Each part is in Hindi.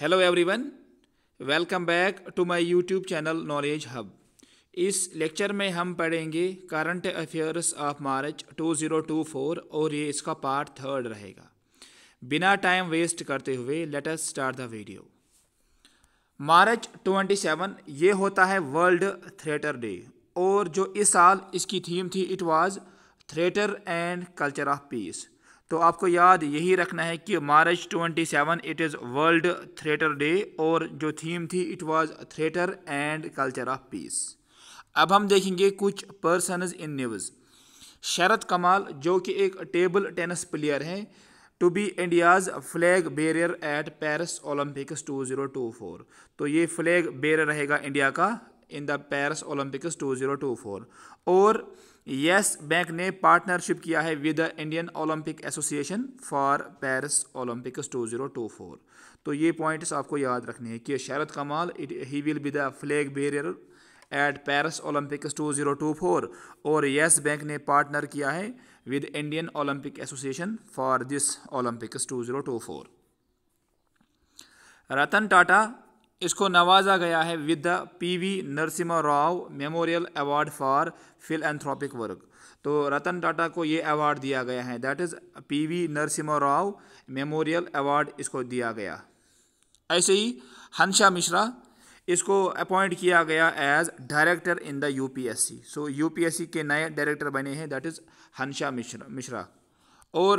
hello everyone welcome back to my YouTube channel knowledge hub इस लेक्चर में हम पढ़ेंगे करंट अफेयर्स ऑफ मार्च 2024 और ये इसका पार्ट थर्ड रहेगा बिना टाइम वेस्ट करते हुए let us start the video March 27 ये होता है वर्ल्ड थिएटर डे और जो इस साल इसकी थीम थी it was theatre and culture of peace तो आपको याद यही रखना है कि March 27 it is world theatre day और जो थीम थी it was theatre and culture of peace अब हम देखेंगे कुछ पर्सनज इन न्यूज़ शरद कमाल जो कि एक टेबल टेनिस प्लेयर हैं to be India's flag bearer at Paris Olympics 2024 तो ये फ्लैग बेरियर रहेगा इंडिया का इन द पेरिस ओलंपिक्स 2024 और यस बैंक ने पार्टनरशिप किया है with the Indian Olympic Association for Paris Olympics 2024 तो ये पॉइंट्स आपको याद रखने हैं कि Sharath Kamal he will be the flag bearer at Paris Olympics 2024 और येस बैंक ने पार्टनर किया है with Indian Olympic Association for this Olympics 2024 Ratan Tata इसको नवाजा गया है with the P V Narasimha Rao memorial award for philanthropic work तो रतन टाटा को ये अवार्ड दिया गया है that is P V Narasimha Rao memorial award इसको दिया गया ऐसे ही हंसा मिश्रा इसको अपॉइंट किया गया as director in the UPSC so UPSC के नए डायरेक्टर बने हैं दैट इज़ हंसा मिश्रा मिश्रा और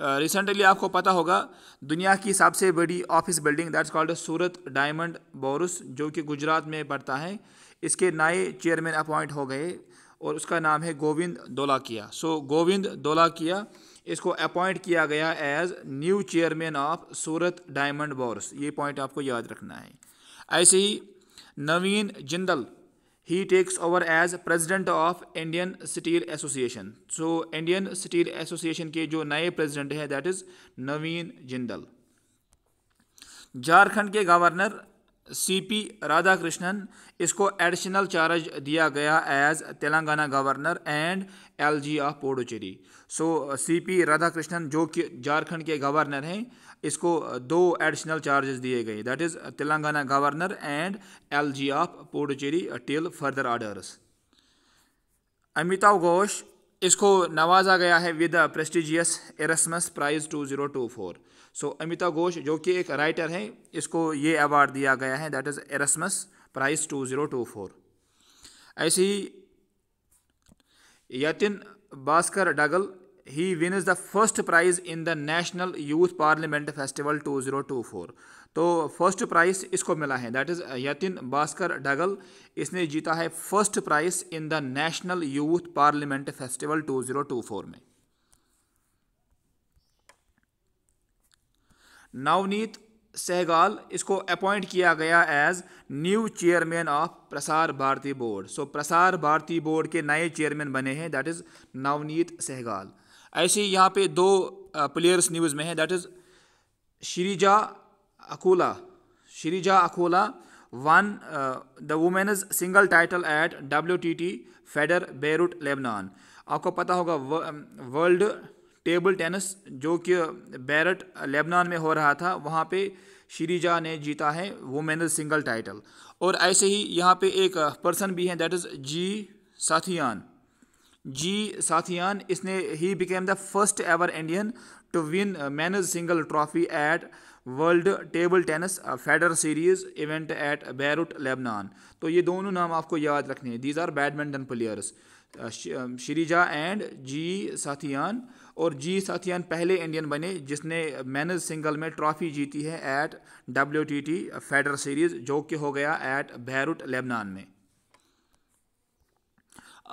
रिसेंटली uh, आपको पता होगा दुनिया की सबसे बड़ी office building that's called Surat diamond bourse जो कि गुजरात में पड़ता है इसके नए चेयरमैन अपॉइंट हो गए और उसका नाम है गोविंद दोलाकिया सो so, गोविंद दोलाकिया इसको अपॉइंट किया गया as new chairman of Surat diamond bourse ये पॉइंट आपको याद रखना है ऐसे ही Naveen Jindal he takes over as president of Indian steel association so Indian steel association के जो नए प्रेजिडेंट हैं दैट इज नवीन जिंदल झारखंड के गवर्नर सीपी राधाकृष्णन इसको एडिशनल चार्ज दिया गया as Telangana governor and LG of Puducherry so CP Radhakrishnan जो कि झारखंड के गवर्नर हैं इसको दो एडिशनल चार्जेस दिए गए that is Telangana governor and L G of Puducherry till further orders Amitav Ghosh इसको नवाजा गया है with prestigious Erasmus prize two zero two four so Amitabh Ghosh जो कि एक राइटर हैं इसको ये अवार्ड दिया गया है that is Erasmus prize two zero two four ऐसे ही Yatin Bhaskar Duggal he wins the first prize in the national youth Parliament festival 2024 तो फर्स्ट प्राइज़ इसको मिला है दैट इज़ यतिन भास्कर डगल इसने जीता है first prize in the national youth parliament festival 2024 में नवनीत सहगाल इसको अपॉइंट किया गया एज न्यू चेयरमैन ऑफ प्रसार भारती बोर्ड सो so, प्रसार भारती बोर्ड के नए चेयरमैन बने हैं दैट इज़ नवनीत सहगाल ऐसे ही यहाँ पे दो प्लेयर्स न्यूज़ में है that is Sreeja Akula Sreeja Akula won the uh, single title at W T T feeder Beirut Lebanon आपको पता होगा वर्ल्ड टेबल टेनिस जो कि बैरट लेबनान में हो रहा था वहाँ पे श्रीजा ने जीता है वुमेनज सिंगल टाइटल और ऐसे ही यहाँ पे एक पर्सन भी हैं that is G Sathiyan G Sathiyan इसने he became the first ever Indian to win a single trophy at world table tennis feeder series event at Beirut Lebanon तो ये दोनों नाम आपको याद रखने हैं these are badminton players Sreeja and G Sathiyan और जी साथियान पहले इंडियन बने जिसने मेनज सिंगल में ट्रॉफी जीती है at W T T feeder series जो कि हो गया एट बैरुट लेबनान में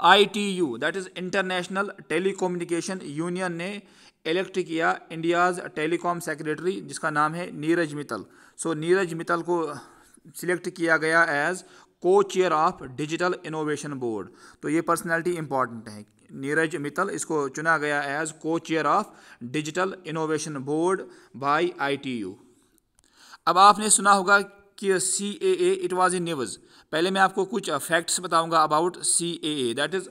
ITU that is international telecommunication union ने इलेक्ट किया इंडियाज़ टेलीकॉम सेक्रेटरी जिसका नाम है नीरज मित्तल सो so, नीरज मित्तल को सिलेक्ट किया गया as co chair of digital innovation board तो ये पर्सनैलिटी इंपॉर्टेंट है नीरज मित्तल इसको चुना गया as co chair of digital innovation board T U अब आपने सुना होगा कि C A A it was in news पहले मैं आपको कुछ फैक्ट्स uh, बताऊंगा about C A A that is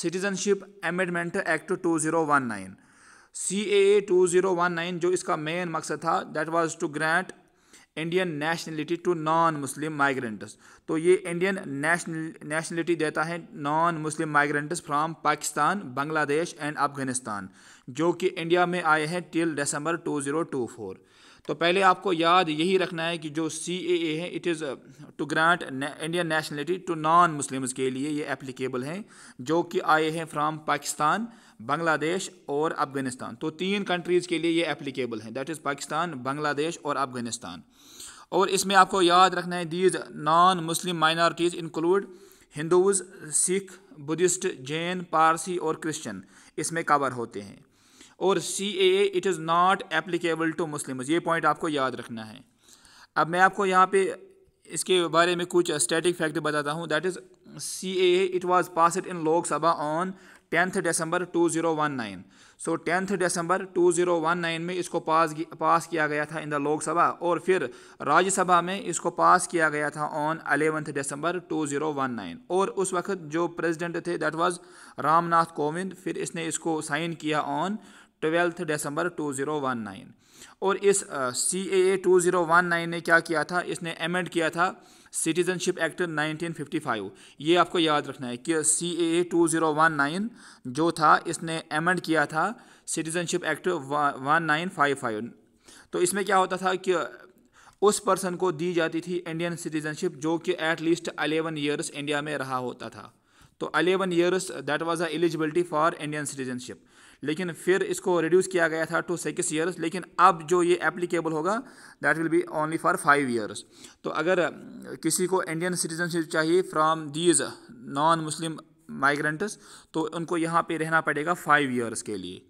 citizenship amendment act two zero one nine C A A two zero one nine जो इसका मेन मकसद था that was to grant Indian nationality to non Muslim migrants तो ये इंडियन नेशनल नेशनलिटी देता है non Muslim migrants from Pakistan Bangladesh and Afghanistan जो कि इंडिया में आए हैं till December two two zero four तो पहले आपको याद यही रखना है कि जो सी ए ए है it is to grant Indian nationality to non Muslims के लिए ये एप्लीकेबल हैं जो कि आए हैं फ्राम पाकिस्तान बांग्लादेश और अफ़गानिस्तान तो तीन कंट्रीज़ के लिए ये एप्लीकेबल हैं दैट इज़ पाकिस्तान बांग्लादेश और अफ़गानिस्तान और इसमें आपको याद रखना है these non Muslim minorities include Hindus Sikh Buddhist Jain Parsi और क्रिश्चन इसमें कवर होते हैं और C A it is not applicable to Muslim ये पॉइंट आपको याद रखना है अब मैं आपको यहाँ पे इसके बारे में कुछ स्टैटिक फैक्ट बताता हूँ that is C A it was passed in Lok Sabha on tenth December 2019 so tenth December two zero one nine में इसको पास पास किया गया था इन द लोकसभा और फिर राज्यसभा में इसको पास किया गया था on eleventh December two zero one nine और उस वक्त जो प्रेसिडेंट थे दैट वाज रामनाथ कोविंद फिर इसने इसको साइन किया ऑन ट्वेल्थ दिसंबर 2019 और इस सी ए ए टू ने क्या किया था इसने एमेंड किया था सिटीजनशिप एक्ट 1955 ये आपको याद रखना है कि सी ए ए टू जो था इसने एमेंड किया था सिटीजनशिप एक्ट 1955 तो इसमें क्या होता था कि उस पर्सन को दी जाती थी इंडियन सिटीजनशिप जो कि at least eleven years India में रहा होता था तो eleven years that was a eligibility for Indian citizenship लेकिन फिर इसको रिड्यूस किया गया था टू सिक्स ईयर्स लेकिन अब जो ये एप्लीकेबल होगा that will be only for five years तो अगर किसी को इंडियन सिटीजनशिप चाहिए from these non Muslim migrants तो उनको यहाँ पे रहना पड़ेगा फाइव ईयर्स के लिए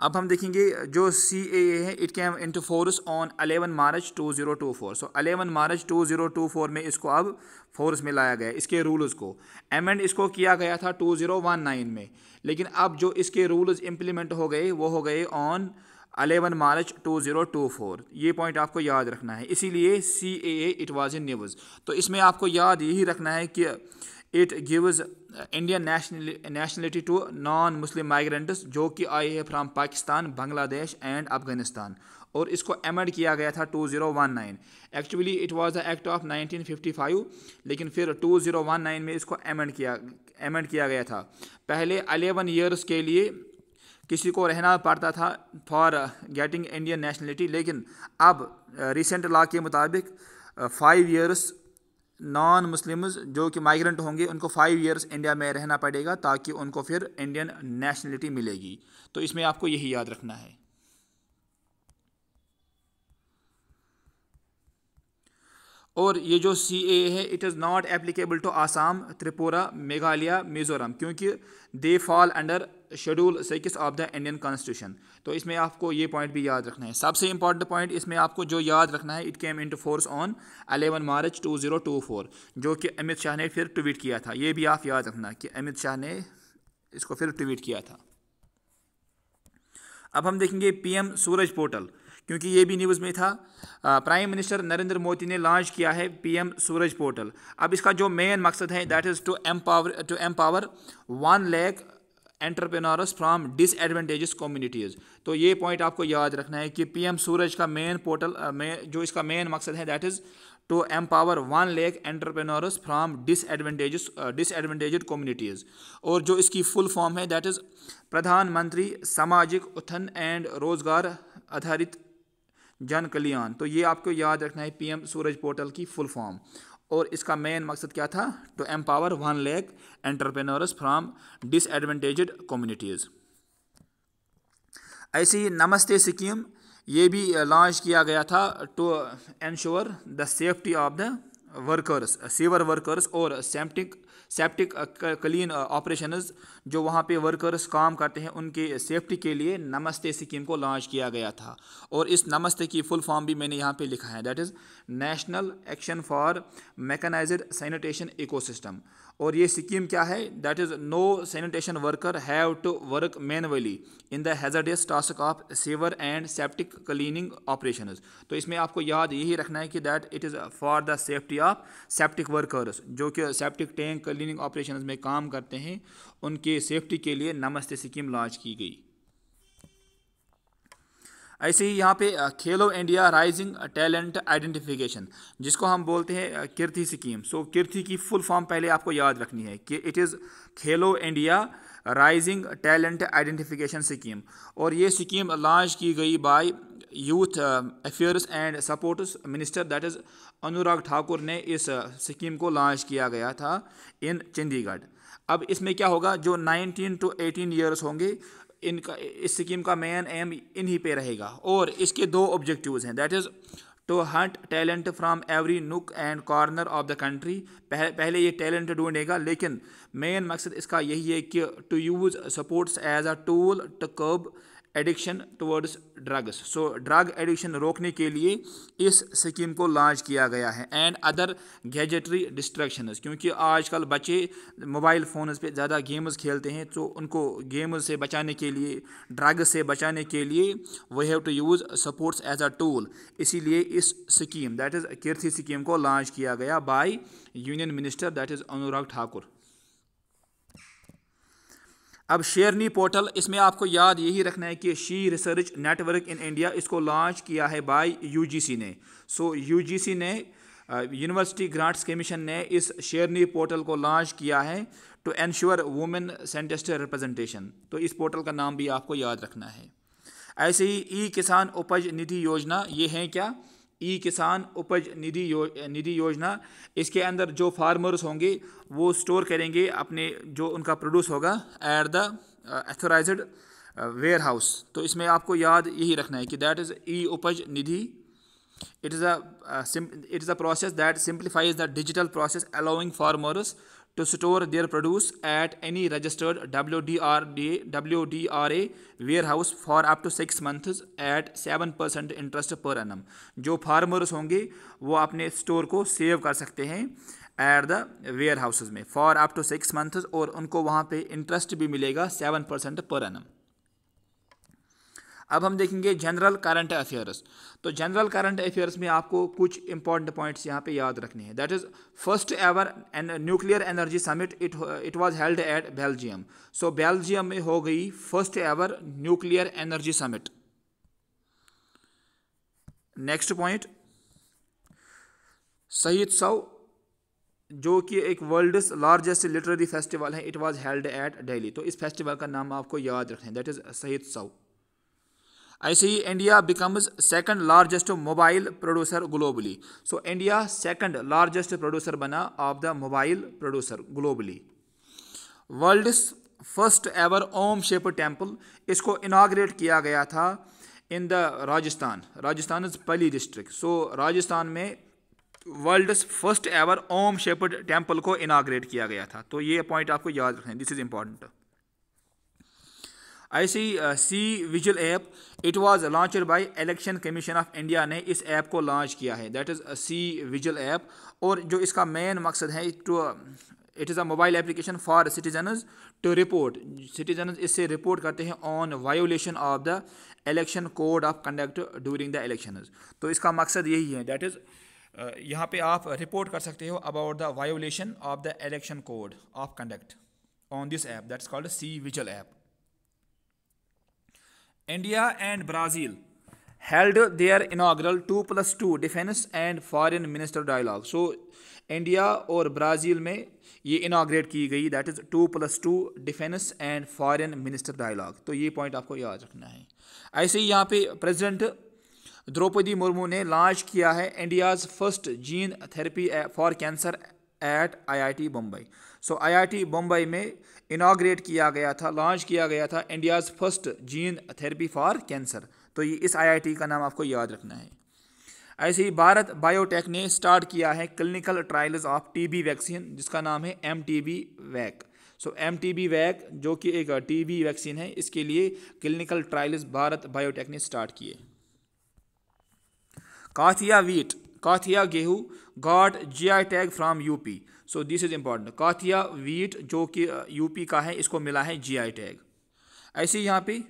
अब हम देखेंगे जो सी ए है it came into force on eleven March two zero two four so eleven March two zero two four में इसको अब फोर्स में लाया गया इसके रूल्स को एमेंड इसको किया गया था टू ज़ीरो वन नाइन में लेकिन अब जो इसके रूल्स इम्प्लीमेंट हो गए वो हो गए on eleven March two zero two four ये पॉइंट आपको याद रखना है इसीलिए C A it was in news तो इसमें आपको याद यही रखना है कि it gives Indian nationality to non Muslim migrants जो कि आए हैं फ्राम पाकिस्तान बांग्लादेश एंड अफगानिस्तान और इसको एमेंड किया गया था 2019 actually it was the act of 1955 लेकिन फिर 2019 में इसको एमेंड किया एमेंड किया गया था पहले अलेवन ईयर्स के लिए किसी को रहना पड़ता था फॉर गेटिंग इंडियन नेशनलिटी लेकिन अब रिसेंट uh, लॉ के मुताबिक five uh, years non Muslims जो कि माइग्रेंट होंगे उनको फाइव इयर्स इंडिया में रहना पड़ेगा ताकि उनको फिर इंडियन नेशनलिटी मिलेगी तो इसमें आपको यही याद रखना है और ये जो सी ए है it is not applicable to Assam Tripura Meghalaya Mizoram क्योंकि they fall under schedule six of the Indian constitution तो इसमें आपको ये पॉइंट भी याद रखना है सबसे इंपॉर्टेंट पॉइंट इसमें आपको जो याद रखना है it came in to force on eleven March two zero two four जो कि अमित शाह ने फिर ट्वीट किया था ये भी आप याद रखना कि अमित शाह ने इसको फिर ट्वीट किया था अब हम देखेंगे पी एम सूरज पोर्टल क्योंकि ये भी न्यूज़ में था प्राइम मिनिस्टर नरेंद्र मोदी ने लॉन्च किया है पीएम सूरज पोर्टल अब इसका जो मेन मकसद है that is to empower to empower one lakh entrepreneurs from disadvantage communities तो ये पॉइंट आपको याद रखना है कि पीएम सूरज का मेन पोर्टल जो इसका मेन मकसद है that is to empower one lakh entrepreneurs from disadvantage disadvantage communities और जो इसकी फुल फॉर्म है दैट इज़ प्रधानमंत्री सामाजिक उत्थन एंड रोज़गार आधारित जन कल्याण तो ये आपको याद रखना है पीएम सूरज पोर्टल की फुल फॉर्म और इसका मेन मकसद क्या था to empower one lakh entrepreneurs from disadvantage communities ऐसी नमस्ते स्कीम ये भी लॉन्च किया गया था to ensure the safety of the workers sewer workers और सेप्टिक सेप्टिक क्लीन ऑपरेशन जो वहाँ पे वर्कर्स काम करते हैं उनके सेफ्टी के लिए नमस्ते स्कीम को लॉन्च किया गया था और इस नमस्ते की फुल फॉर्म भी मैंने यहाँ पे लिखा है that is national action for mechanised sanitation ecosystem और ये स्कीम क्या है that is no sanitation worker have to work manually in the hazardous task of sewer and septic cleaning operation तो इसमें आपको याद यही रखना है कि that it is for the safety of septic workers जो कि सेप्टिक टैंक क्लीनिंग ऑपरेशन में काम करते हैं उनके सेफ्टी के लिए नमस्ते स्कीम लॉन्च की गई ऐसे ही यहाँ पे खेलो इंडिया राइजिंग टैलेंट आइडेंटिफिकेशन जिसको हम बोलते हैं कीर्ति स्कीम सो कीर्ति की फुल फॉर्म पहले आपको याद रखनी है कि it is Khelo India rising talent identification scheme और ये स्कीम लॉन्च की गई by youth affairs and sports minister that is Anurag Thakur ने इस स्कीम को लॉन्च किया गया था इन चंडीगढ़ अब इसमें क्या होगा जो 19 टू 18 ईयर्स होंगे इनका इस स्कीम का मेन एम इन्हीं पे रहेगा और इसके दो ऑब्जेक्टिव्स हैं that is to hunt talent from every nook and corner of the country पहले ये टैलेंट ढूंढेगा लेकिन मेन मकसद इसका यही है कि to use sports as a tool to curb addiction towards drugs so drug addiction रोकने के लिए इस स्कीम को लॉन्च किया गया है एंड अदर गैजेटरी डिस्ट्रैक्शंस क्योंकि आजकल बच्चे मोबाइल फ़ोन पे ज़्यादा गेम्स खेलते हैं तो उनको गेम्स से बचाने के लिए ड्रग्स से बचाने के लिए we have to use sports as a tool इसीलिए इस scheme that is Kirti scheme को लॉन्च किया गया by union minister that is Anurag Thakur अब शेरनी पोर्टल इसमें आपको याद यही रखना है कि she research network in India इसको लॉन्च किया है बाय यूजीसी ने सो यूजीसी ने यूनिवर्सिटी ग्रांट्स कमीशन ने इस शेरनी पोर्टल को लॉन्च किया है to ensure women scientists representation तो इस पोर्टल का नाम भी आपको याद रखना है ऐसे ही ई किसान उपज निधि योजना ये हैं क्या ई किसान उपज निधि यो, निधि योजना इसके अंदर जो फार्मर्स होंगे वो स्टोर करेंगे अपने जो उनका प्रोड्यूस होगा at the authorised warehouse तो इसमें आपको याद यही रखना है कि that is e Upaj Nidhi it is at is a process that process the digital process digital farmers to store their produce at any registered WDRA, WDRA warehouse for up to six months at seven percent interest पर एनम जो फार्मर्स होंगे वो अपने स्टोर को सेव कर सकते हैं एट द वेयर हाउसेज में for up to six months और उनको वहाँ पे इंटरेस्ट भी मिलेगा सेवन परसेंट पर एनम अब हम देखेंगे जनरल करंट अफेयर्स तो जनरल करंट अफेयर्स में आपको कुछ इंपॉर्टेंट पॉइंट्स यहाँ पे याद रखने हैं that is first ever an nuclear energy summit it it was held at Belgium so Belgium में हो गई first ever nuclear energy summit next point सईद सौ जो कि एक वर्ल्ड लार्जेस्ट लिटरेरी फेस्टिवल है it was held at Delhi तो इस फेस्टिवल का नाम आपको याद रखें दैट इज़ सईद सऊ ऐसे ही India becomes second largest mobile producer globally so India second largest producer बना of the mobile producer globally world first ever Om shape temple इसको इनाग्रेट किया गया था in the Rajasthan Rajasthan is Pali district so Rajasthan में world first ever Om shape temple को इनाग्रेट किया गया था तो ये पॉइंट आपको याद रखें दिस इज़ इंपॉर्टेंट ऐसी C visual app it was launched by election commission of India ने इस ऐप को लॉन्च किया है that is C visual app और जो इसका मेन मकसद है to it is a mobile application for citizens to report citizens इससे रिपोर्ट करते हैं on violation of the election code of conduct during the election तो इसका मकसद यही है दैट इज़ uh, यहाँ पे आप रिपोर्ट कर सकते हो about the violation of the election code of conduct on this app that's called C vigil app India and Brazil held their inaugural two plus two defence and foreign minister dialogue so India और ब्राज़ील में ये इनाग्रेट की गई that is two plus two defence and foreign minister dialogue तो ये पॉइंट आपको याद रखना है ऐसे ही यहाँ पे प्रेजिडेंट द्रौपदी मुर्मू ने लॉन्च किया है India's first gene therapy for cancer at I I T Bombay so I I T Bombay में इनाग्रेट किया गया था लॉन्च किया गया था India's first gene therapy for cancer तो ये इस आईआईटी का नाम आपको याद रखना है ऐसे ही भारत बायोटेक ने स्टार्ट किया है clinical trials of TB vaccine जिसका नाम है M T vac so M T vac जो कि एक टीबी वैक्सीन है इसके लिए क्लिनिकल ट्रायल्स भारत बायोटेक ने स्टार्ट किए काथिया वीट काथिया गेहूँ got G I tag from UP so this is important Kathiya wheat जो कि यूपी का है इसको मिला है जीआई टैग ऐसे यहाँ पे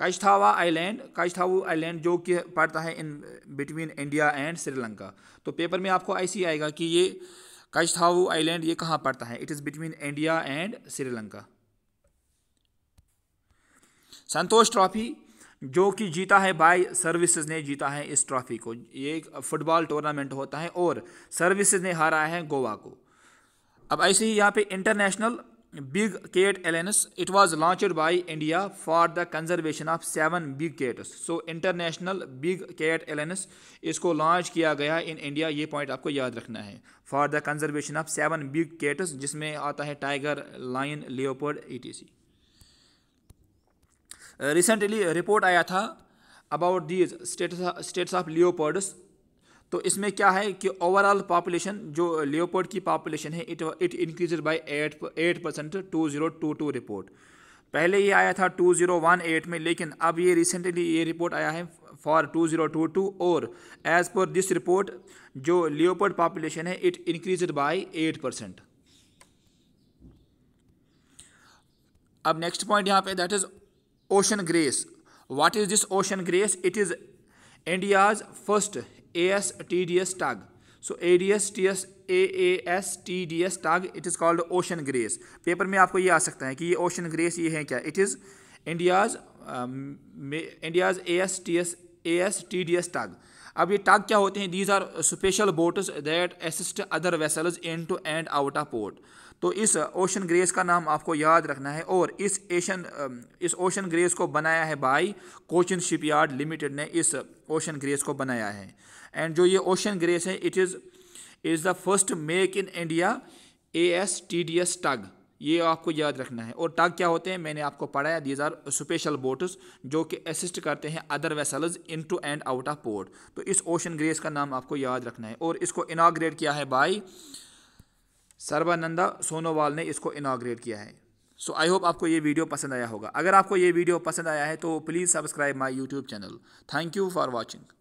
कजथावा आइलैंड कजथावू आइलैंड जो कि पड़ता है in between India and Sri Lanka तो पेपर में आपको ऐसे आएगा कि ये कजथावू आइलैंड ये कहाँ पड़ता है it is between India and Sri Lanka Santosh trophy जो कि जीता है बाय सर्विसेज ने जीता है इस ट्रॉफी को ये एक फुटबॉल टूर्नामेंट होता है और सर्विसेज ने हारा है गोवा को अब ऐसे ही यहाँ पे international big cat alliance it was launched by India for the conservation of seven big cats so international big cat alliance इसको लॉन्च किया गया इन इंडिया ये पॉइंट आपको याद रखना है for the conservation of seven big cats जिसमें आता है टाइगर लाइन लियोपर्ड ई रिसेंटली रिपोर्ट आया था about these status status of leopards तो इसमें क्या है कि ओवरऑल पॉपुलेशन जो लियोपर्ड की पॉपुलेशन है it it increase by eight eight percent two zero two two report पहले ये आया था टू जीरो वन एट में लेकिन अब ये रिसेंटली ये रिपोर्ट आया है for two two zero two और एज़ पर दिस रिपोर्ट जो लियोपर्ड पॉपुलेशन है it increase by eight percent अब नेक्स्ट पॉइंट यहाँ पे that is ocean grace what is this ocean grace it is india's first astds tag so ads s tag it is called ocean grace paper mein aapko ye aa sakta hai ki ye ocean grace ye hai kya it is India's um, india's S T S A S T D S अब ये टाग क्या होते हैं these are special boats that assist other vessels in to and out of port तो इस ओशन ग्रेस का नाम आपको याद रखना है और इस एशन इस ओशन ग्रेस को बनाया है बाई कोचिन शिपयार्ड लिमिटेड ने इस ओशन ग्रेस को बनाया है एंड जो ये ओशन ग्रेस है it is is the first make in India A S T D S tug ये आपको याद रखना है और टग क्या होते हैं मैंने आपको पढ़ाया दीज आर स्पेशल बोट्स जो कि असिस्ट करते हैं other vessels in to and out of port तो इस ओशन ग्रेस का नाम आपको याद रखना है और इसको इनाग्रेट किया है बाई सर्वानंदा सोनोवाल ने इसको इनाग्रेट किया है सो आई होप आपको ये वीडियो पसंद आया होगा अगर आपको ये वीडियो पसंद आया है तो please subscribe my YouTube channel thank you for watching